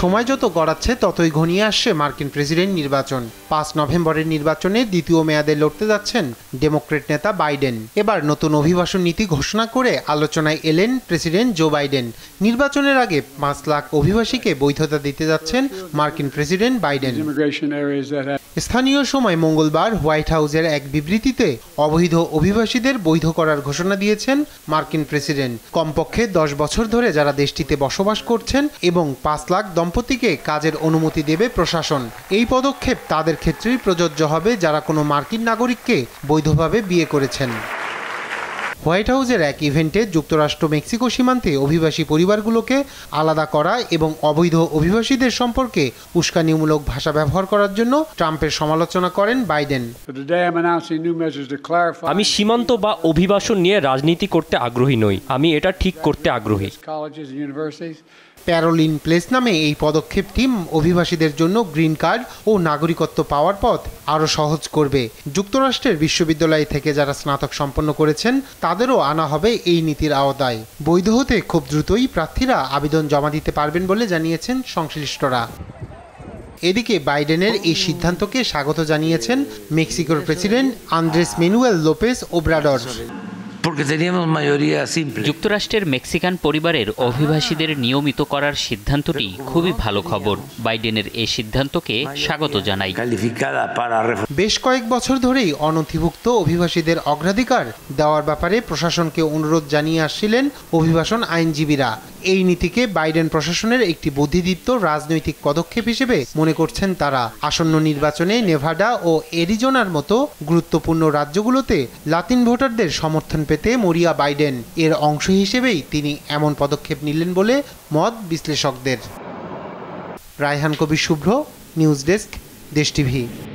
সময় যত গড়াচ্ছে ততই ঘনিয়ে আসছে মার্কিন প্রেসিডেন্ট নির্বাচন পাঁচ নভেম্বরের নির্বাচনে দ্বিতীয় মেয়াদে লড়তে যাচ্ছেন ডেমোক্রেট নেতা বাইডেন এবার নতুন অভিবাসন নীতি ঘোষণা করে আলোচনায় এলেন প্রেসিডেন্ট জো বাইডেন নির্বাচনের আগে পাঁচ লাখ অভিবাসীকে বৈধতা দিতে যাচ্ছেন মার্কিন প্রেসিডেন্ট বাইডেন স্থানীয় সময় মঙ্গলবার হোয়াইট হাউসের এক বিবৃতিতে অবৈধ অভিবাসীদের বৈধ করার ঘোষণা দিয়েছেন মার্কিন প্রেসিডেন্ট কমপক্ষে দশ বছর ধরে যারা দেশটিতে বসবাস করছেন এবং পাঁচ লাখ দম্পতিকে কাজের অনুমতি দেবে প্রশাসন এই পদক্ষেপ তাদের ক্ষেত্রেই প্রযোজ্য হবে যারা কোনো মার্কিন নাগরিককে বৈধভাবে বিয়ে করেছেন হোয়াইট হাউসের এক ইভেন্টে যুক্তরাষ্ট্র মেক্সিকো সীমান্তে অভিবাসী পরিবারগুলোকে আলাদা করা এবং অবৈধ অভিবাসীদের সম্পর্কে উস্কানিমূলক ভাষা ব্যবহার করার জন্য ট্রাম্পের সমালোচনা করেন বাইডেন আমি সীমান্ত বা অভিবাসন নিয়ে রাজনীতি করতে আগ্রহী নই আমি এটা ঠিক করতে আগ্রহী প্যারোলিন প্লেস নামে এই পদক্ষেপটি অভিবাসীদের জন্য গ্রিন কার্ড ও নাগরিকত্ব পাওয়ার পথ আরও সহজ করবে যুক্তরাষ্ট্রের বিশ্ববিদ্যালয় থেকে যারা স্নাতক সম্পন্ন করেছেন তাদেরও আনা হবে এই নীতির আওতায় বৈধ হতে খুব দ্রুতই প্রার্থীরা আবেদন জমা দিতে পারবেন বলে জানিয়েছেন সংশ্লিষ্টরা এদিকে বাইডেনের এই সিদ্ধান্তকে স্বাগত জানিয়েছেন মেক্সিকোর president Andres Manuel Lopez Obrador যুক্তরাষ্ট্রের মেক্সিকান পরিবারের অভিবাসীদের নিয়মিত করার সিদ্ধান্তটি খুবই ভালো খবর বাইডেনের এই সিদ্ধান্তকে স্বাগত জানাই বেশ কয়েক বছর ধরেই অনথিভুক্ত অভিবাসীদের অগ্রাধিকার দেওয়ার ব্যাপারে প্রশাসনকে অনুরোধ জানিয়ে আসছিলেন অভিবাসন আইনজীবীরা এই নীতিকে বাইডেন প্রশাসনের একটি বুদ্ধিদীপ্ত রাজনৈতিক পদক্ষেপ হিসেবে মনে করছেন তারা আসন্ন নির্বাচনে নেভাডা ও এরিজোনার মতো গুরুত্বপূর্ণ রাজ্যগুলোতে লাতিন ভোটারদের সমর্থন পেতে মরিয়া বাইডেন এর অংশ হিসেবেই তিনি এমন পদক্ষেপ নিলেন বলে মত বিশ্লেষকদের Raihan Kabir Shuvro news desk Desh TV